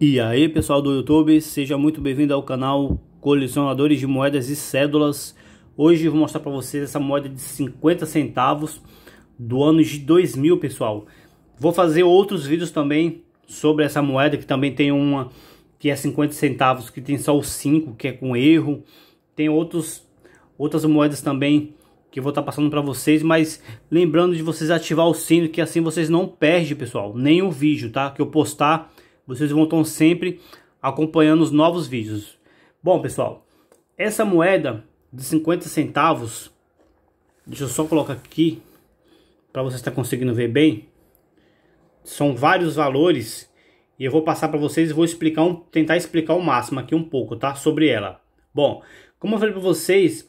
E aí pessoal do YouTube, seja muito bem-vindo ao canal Colecionadores de Moedas e Cédulas Hoje eu vou mostrar para vocês essa moeda de 50 centavos do ano de 2000 pessoal Vou fazer outros vídeos também sobre essa moeda que também tem uma que é 50 centavos que tem só o 5 que é com erro Tem outros, outras moedas também que vou estar tá passando para vocês Mas lembrando de vocês ativar o sino que assim vocês não perdem pessoal Nenhum vídeo tá que eu postar vocês vão estar sempre acompanhando os novos vídeos. Bom, pessoal, essa moeda de 50 centavos, deixa eu só colocar aqui para você estar conseguindo ver bem. São vários valores e eu vou passar para vocês e vou explicar um, tentar explicar o máximo aqui um pouco, tá? Sobre ela. Bom, como eu falei para vocês,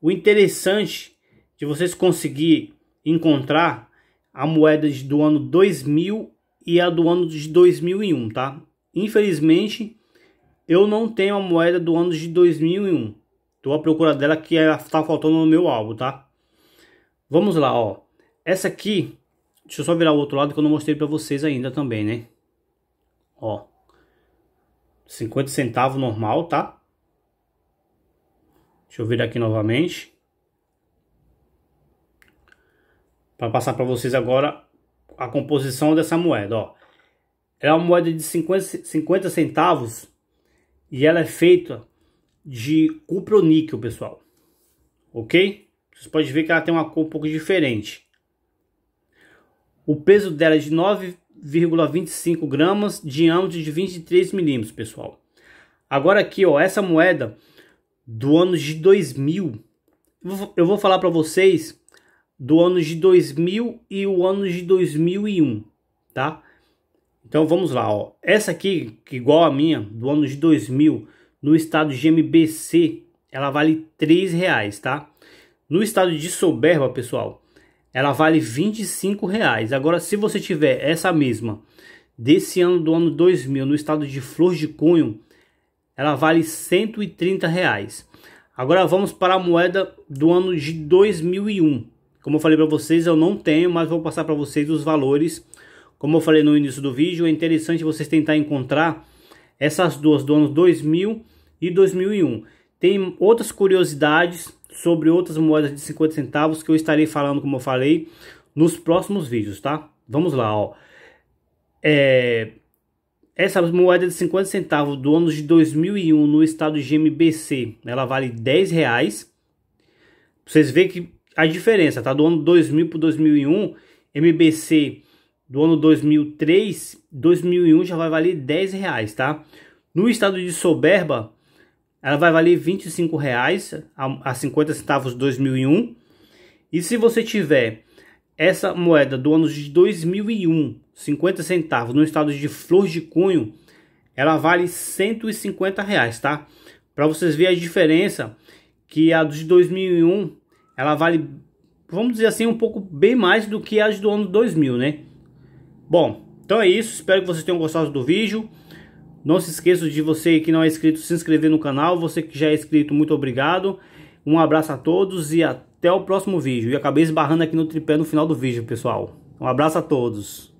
o interessante de vocês conseguir encontrar a moeda do ano 2000 e a do ano de 2001, tá? Infelizmente, eu não tenho a moeda do ano de 2001. Tô à procura dela que é, tá faltando no meu álbum, tá? Vamos lá, ó. Essa aqui, deixa eu só virar o outro lado que eu não mostrei para vocês ainda também, né? Ó. 50 centavos normal, tá? Deixa eu vir aqui novamente. Para passar para vocês agora a composição dessa moeda. Ó. Ela é uma moeda de 50, 50 centavos e ela é feita de cuproníquel, pessoal. Ok? Vocês podem ver que ela tem uma cor um pouco diferente. O peso dela é de 9,25 gramas, diâmetro de 23 milímetros, pessoal. Agora aqui, ó, essa moeda do ano de 2000, eu vou falar para vocês do ano de 2000 e o ano de 2001, tá? Então vamos lá, ó. Essa aqui, igual a minha, do ano de 2000, no estado de MBC, ela vale 3 reais, tá? No estado de soberba, pessoal, ela vale 25 reais. Agora, se você tiver essa mesma desse ano do ano 2000 no estado de Flor de Cunho, ela vale 130 reais. Agora vamos para a moeda do ano de 2001, como eu falei para vocês, eu não tenho, mas vou passar para vocês os valores. Como eu falei no início do vídeo, é interessante vocês tentar encontrar essas duas do ano 2000 e 2001. Tem outras curiosidades sobre outras moedas de 50 centavos que eu estarei falando, como eu falei, nos próximos vídeos, tá? Vamos lá, ó. É, essa moeda de 50 centavos do ano de 2001 no estado de MBC, ela vale 10 reais. Vocês veem que a diferença, tá? Do ano 2000 para 2001, MBC do ano 2003, 2001 já vai valer 10 reais, tá? No estado de soberba, ela vai valer 25 reais a, a 50 centavos 2001. E se você tiver essa moeda do ano de 2001, 50 centavos, no estado de flor de cunho, ela vale 150 reais, tá? Para vocês verem a diferença que a de 2001 ela vale, vamos dizer assim, um pouco bem mais do que as do ano 2000, né? Bom, então é isso, espero que vocês tenham gostado do vídeo. Não se esqueça de você que não é inscrito se inscrever no canal, você que já é inscrito, muito obrigado. Um abraço a todos e até o próximo vídeo. E acabei esbarrando aqui no tripé no final do vídeo, pessoal. Um abraço a todos.